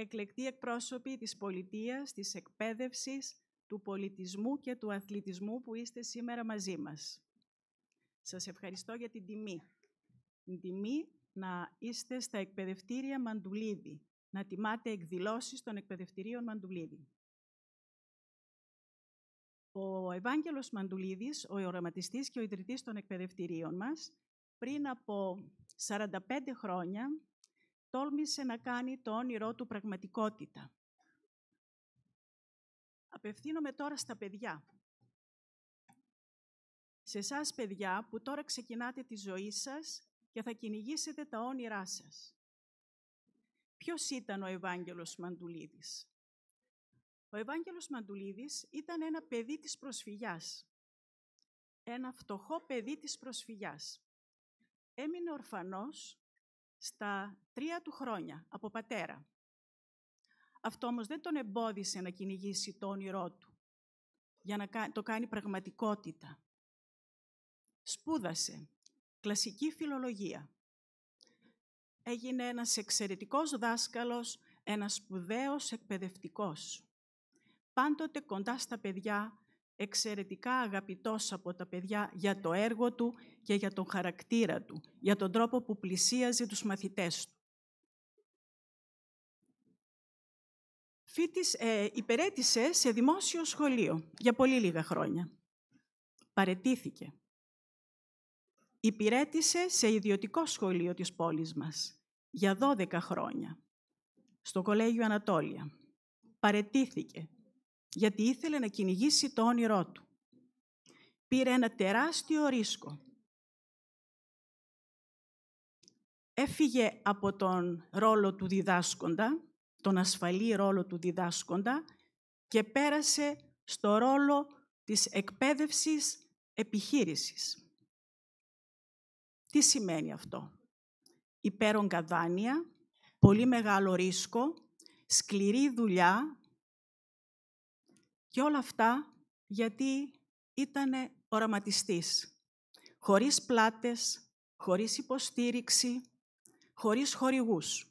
εκλεκτοί εκπρόσωποι της πολιτείας, της εκπαίδευσης, του πολιτισμού και του αθλητισμού που είστε σήμερα μαζί μας. Σας ευχαριστώ για την τιμή. Την τιμή να είστε στα εκπαιδευτήρια Μαντουλίδη, να τιμάτε εκδηλώσεις των εκπαιδευτηρίων Μαντουλίδη. Ο Ευάγγελος Μαντουλίδης, ο οραματιστής και ο ιδρυτής των εκπαιδευτηρίων μας, πριν από 45 χρόνια τόλμησε να κάνει το όνειρό του πραγματικότητα. Απευθύνομαι τώρα στα παιδιά. Σε εσάς παιδιά που τώρα ξεκινάτε τη ζωή σας και θα κυνηγήσετε τα όνειρά σας. Ποιος ήταν ο Ευάγγελος Μαντουλίδης. Ο Ευάγγελος Μαντουλίδης ήταν ένα παιδί της προσφυγιάς. Ένα φτωχό παιδί της προσφυγιάς. Έμεινε ορφανός στα τρία του χρόνια από πατέρα. Αυτό όμως δεν τον εμπόδισε να κυνηγήσει το όνειρό του, για να το κάνει πραγματικότητα. Σπούδασε κλασική φιλολογία. Έγινε ένας εξαιρετικός δάσκαλος, ένας σπουδαίος εκπαιδευτικός. Πάντοτε κοντά στα παιδιά, εξαιρετικά αγαπητός από τα παιδιά για το έργο του και για τον χαρακτήρα του, για τον τρόπο που πλησίαζε τους μαθητές του. Φίτης ε, υπερέτησε σε δημόσιο σχολείο για πολύ λίγα χρόνια. Παρετήθηκε. Υπηρέτησε σε ιδιωτικό σχολείο της πόλης μας για 12 χρόνια, στο Κολέγιο Ανατόλια. Παρετήθηκε γιατί ήθελε να κυνηγήσει το όνειρό του. Πήρε ένα τεράστιο ρίσκο. Έφυγε από τον ρόλο του διδάσκοντα, τον ασφαλή ρόλο του διδάσκοντα και πέρασε στο ρόλο της εκπαίδευσης επιχείρησης. Τι σημαίνει αυτό. Υπέρογκα δάνεια, πολύ μεγάλο ρίσκο, σκληρή δουλειά, και όλα αυτά γιατί ήταν οραματιστής. Χωρίς πλάτες, χωρίς υποστήριξη, χωρίς χορηγούς.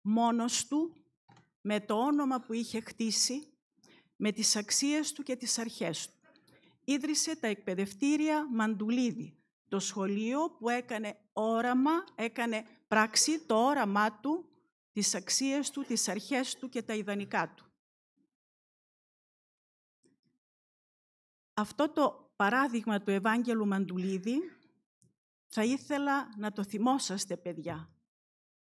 Μόνος του, με το όνομα που είχε χτίσει, με τις αξίες του και τις αρχές του. Ίδρυσε τα εκπαιδευτήρια Μαντουλίδη, το σχολείο που έκανε όραμα, έκανε πράξη το όραμά του, τις αξίες του, τις αρχές του και τα ιδανικά του. Αυτό το παράδειγμα του Ευάγγελου Μαντουλίδη θα ήθελα να το θυμόσαστε, παιδιά.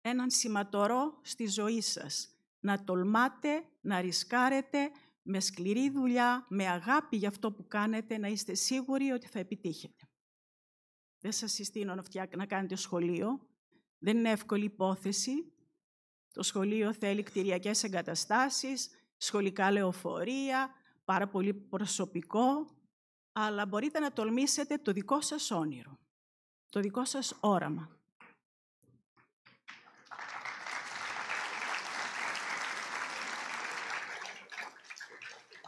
Έναν σηματορό στη ζωή σας. Να τολμάτε, να ρισκάρετε, με σκληρή δουλειά, με αγάπη για αυτό που κάνετε, να είστε σίγουροι ότι θα επιτύχετε. Δεν σας συστήνω να κάνετε σχολείο. Δεν είναι εύκολη υπόθεση. Το σχολείο θέλει κτηριακές εγκαταστάσεις, σχολικά λεωφορεία, πάρα πολύ προσωπικό αλλά μπορείτε να τολμήσετε το δικό σας όνειρο, το δικό σας όραμα.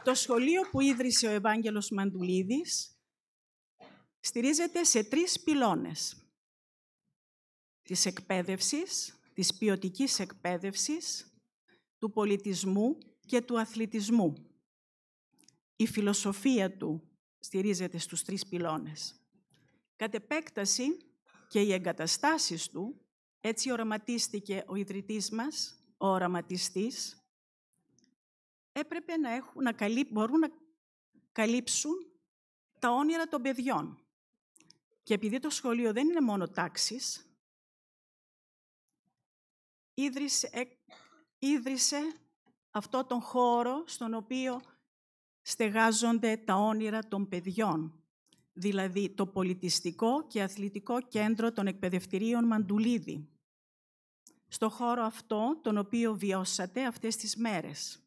Το σχολείο που ίδρυσε ο Ευάγγελος Μαντουλίδης στηρίζεται σε τρεις πυλώνες. Της εκπαίδευσης, της ποιοτικής εκπαίδευσης, του πολιτισμού και του αθλητισμού. Η φιλοσοφία του στηρίζεται στους τρεις πυλώνες. Κατ' επέκταση και οι εγκαταστάσεις του, έτσι οραματίστηκε ο ιδρυτής μας, ο οραματιστής, έπρεπε να, έχουν, να μπορούν να καλύψουν τα όνειρα των παιδιών. Και επειδή το σχολείο δεν είναι μόνο τάξης, ίδρυσε, ε, ίδρυσε αυτό τον χώρο στον οποίο στεγάζονται τα όνειρα των παιδιών, δηλαδή το πολιτιστικό και αθλητικό κέντρο των εκπαιδευτηρίων Μαντουλίδη. Στο χώρο αυτό, τον οποίο βιώσατε αυτές τις μέρες.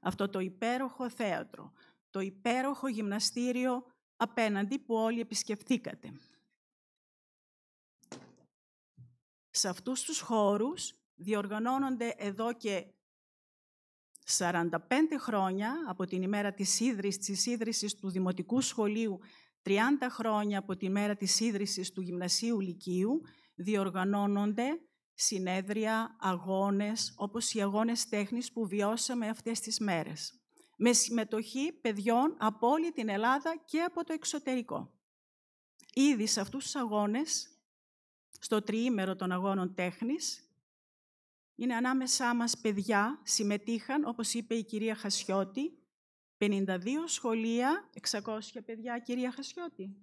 Αυτό το υπέροχο θέατρο, το υπέροχο γυμναστήριο απέναντι που όλοι επισκεφτήκατε. Σε αυτούς τους χώρους διοργανώνονται εδώ και 45 χρόνια από την ημέρα της ίδρυσης, της ίδρυσης του Δημοτικού Σχολείου, 30 χρόνια από την ημέρα της ίδρυσης του Γυμνασίου Λυκείου, διοργανώνονται συνέδρια, αγώνες, όπως οι αγώνες τέχνης που βιώσαμε αυτές τις μέρες. Με συμμετοχή παιδιών από όλη την Ελλάδα και από το εξωτερικό. Ήδη σε αυτούς τους αγώνες, στο τριήμερο των αγώνων τέχνης, είναι ανάμεσά μας παιδιά, συμμετείχαν, όπως είπε η κυρία Χασιώτη, 52 σχολεία, 600 παιδιά, κυρία Χασιώτη.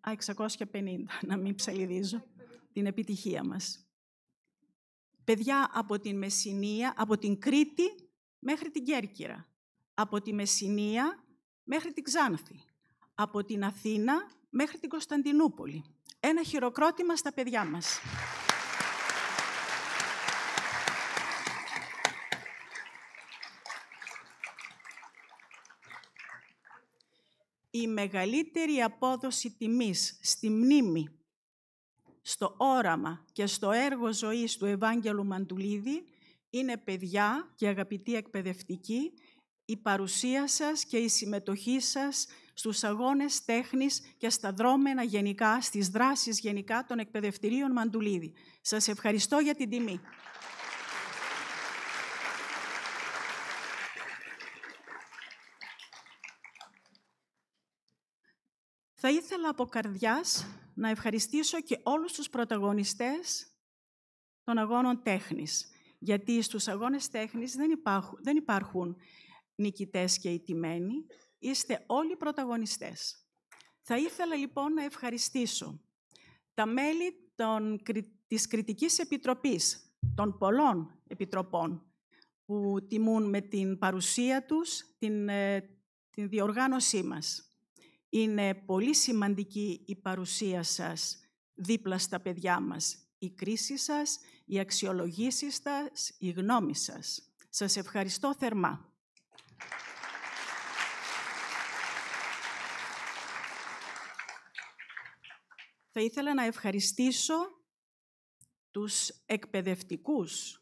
Α, 650, να μην ψαλιδίζω την επιτυχία μας. Παιδιά από την Μεσσηνία, από την Κρήτη μέχρι την Κέρκυρα. Από τη Μεσσηνία μέχρι την Ξάνθη. Από την Αθήνα μέχρι την Κωνσταντινούπολη. Ένα χειροκρότημα στα παιδιά μας. η μεγαλύτερη απόδοση τιμής στη μνήμη, στο όραμα και στο έργο ζωής του Ευάγγελου Μαντουλίδη είναι παιδιά και αγαπητοί εκπαιδευτικοί, η παρουσία σας και η συμμετοχή σας στους αγώνες τέχνης και στα δρόμενα γενικά, στις δράσεις γενικά των εκπαιδευτηρίων Μαντουλίδη. Σας ευχαριστώ για την τιμή. Θα ήθελα από καρδιάς να ευχαριστήσω και όλους τους πρωταγωνιστές των αγώνων τέχνης. Γιατί στους αγώνες τέχνης δεν υπάρχουν, δεν υπάρχουν νικητές και ιτημένοι. Είστε όλοι πρωταγωνιστές. Θα ήθελα λοιπόν να ευχαριστήσω τα μέλη των, της Κριτικής Επιτροπής, των πολλών επιτροπών που τιμούν με την παρουσία τους την, ε, την διοργάνωσή μας. Είναι πολύ σημαντική η παρουσία σας δίπλα στα παιδιά μας. Η κρίση σας, οι αξιολογήσεις σας, η γνώμη σας. Σας ευχαριστώ θερμά. Θα ήθελα να ευχαριστήσω τους εκπαιδευτικούς,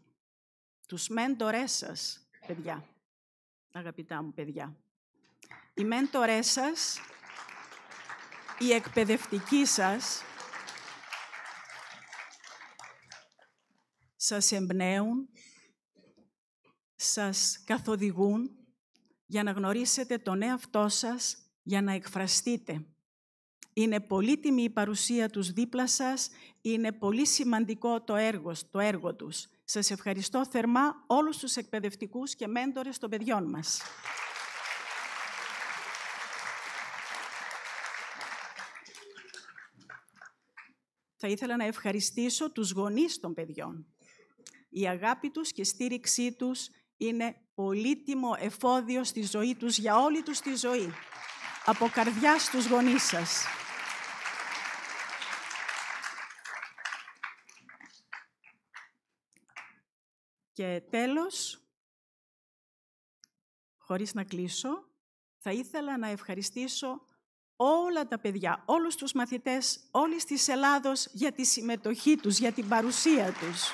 τους μέντορές σας, παιδιά, αγαπητά μου παιδιά. Οι μέντορές σας η εκπαιδευτικοί σας σας εμπνέουν, σας καθοδηγούν για να γνωρίσετε τον εαυτό σας, για να εκφραστείτε. Είναι πολύτιμη η παρουσία τους δίπλα σας, είναι πολύ σημαντικό το έργο, το έργο τους. Σας ευχαριστώ θερμά όλους τους εκπαιδευτικούς και μέντορες των παιδιών μας. θα ήθελα να ευχαριστήσω τους γονείς των παιδιών. Η αγάπη τους και η στήριξή τους είναι πολύτιμο εφόδιο στη ζωή τους, για όλη τους τη ζωή. Από καρδιά στους γονείς σας. Και τέλος, χωρίς να κλείσω, θα ήθελα να ευχαριστήσω όλα τα παιδιά, όλους τους μαθητές όλης της Ελλάδος για τη συμμετοχή τους, για την παρουσία τους.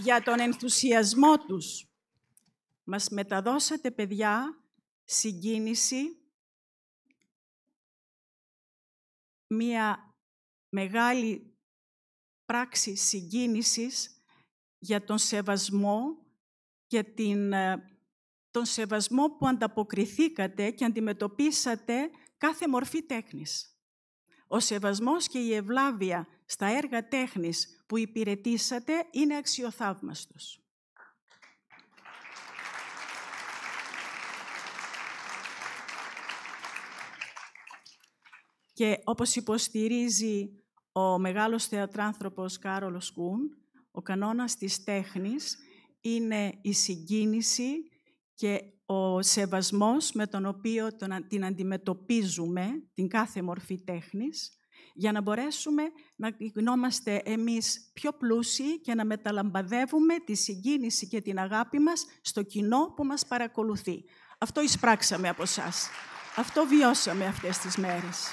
για τον ενθουσιασμό τους. Μας μεταδώσατε, παιδιά, συγκίνηση, μία μεγάλη πράξη συγκίνησης για τον σεβασμό και την ε, τον σεβασμό που ανταποκριθήκατε και αντιμετωπίσατε κάθε μορφή τέχνης. Ο σεβασμός και η ευλάβεια στα έργα τέχνης που υπηρετήσατε είναι αξιοθαύμαστος. Και όπως υποστηρίζει ο μεγάλος θεατράνθρωπος Κάρολος Κούν, ο κανόνας της τέχνης είναι η συγκίνηση και ο σεβασμός με τον οποίο τον, την αντιμετωπίζουμε, την κάθε μορφή τέχνης, για να μπορέσουμε να γινόμαστε εμείς πιο πλούσιοι και να μεταλαμπαδεύουμε τη συγκίνηση και την αγάπη μας στο κοινό που μας παρακολουθεί. Αυτό εισπράξαμε από εσά. Αυτό βιώσαμε αυτές τις μέρες.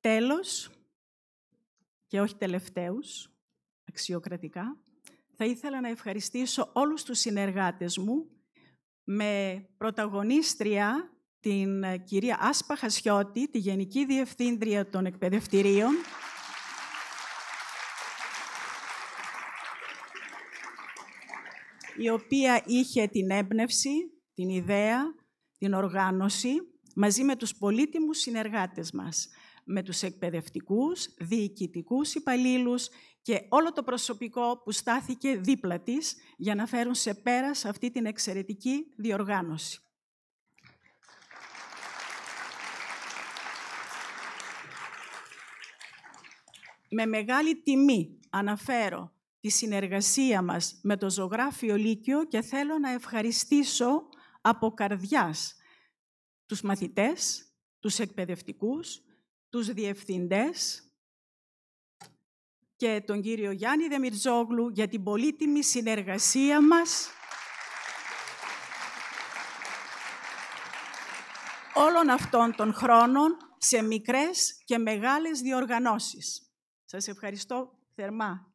Τέλος, και όχι τελευταίους, αξιοκρατικά, θα ήθελα να ευχαριστήσω όλους τους συνεργάτες μου, με πρωταγωνίστρια την ε, κυρία Άσπα Χασιώτη, τη Γενική Διευθύντρια των Εκπαιδευτηρίων. η οποία είχε την έμπνευση, την ιδέα, την οργάνωση, μαζί με τους πολύτιμους συνεργάτες μας με τους εκπαιδευτικούς, διοικητικούς υπαλλήλους και όλο το προσωπικό που στάθηκε δίπλα της για να φέρουν σε πέρα αυτή την εξαιρετική διοργάνωση. Με μεγάλη τιμή αναφέρω τη συνεργασία μας με το Ζωγράφιο Λύκειο και θέλω να ευχαριστήσω από καρδιάς τους μαθητές, τους εκπαιδευτικούς, τους διευθυντές και τον κύριο Γιάννη Δεμιρτζόγλου για την πολύτιμη συνεργασία μας όλων αυτών των χρόνων σε μικρές και μεγάλες διοργανώσεις. Σας ευχαριστώ θερμά.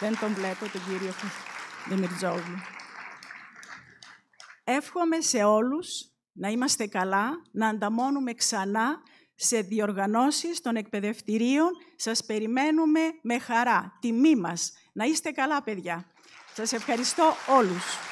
Δεν τον βλέπω τον κύριο Δεμιρτζόγλου. Εύχομαι σε όλους να είμαστε καλά, να ανταμώνουμε ξανά σε διοργανώσεις των εκπαιδευτηρίων. Σας περιμένουμε με χαρά. Τιμή μας. Να είστε καλά, παιδιά. Σας ευχαριστώ όλους.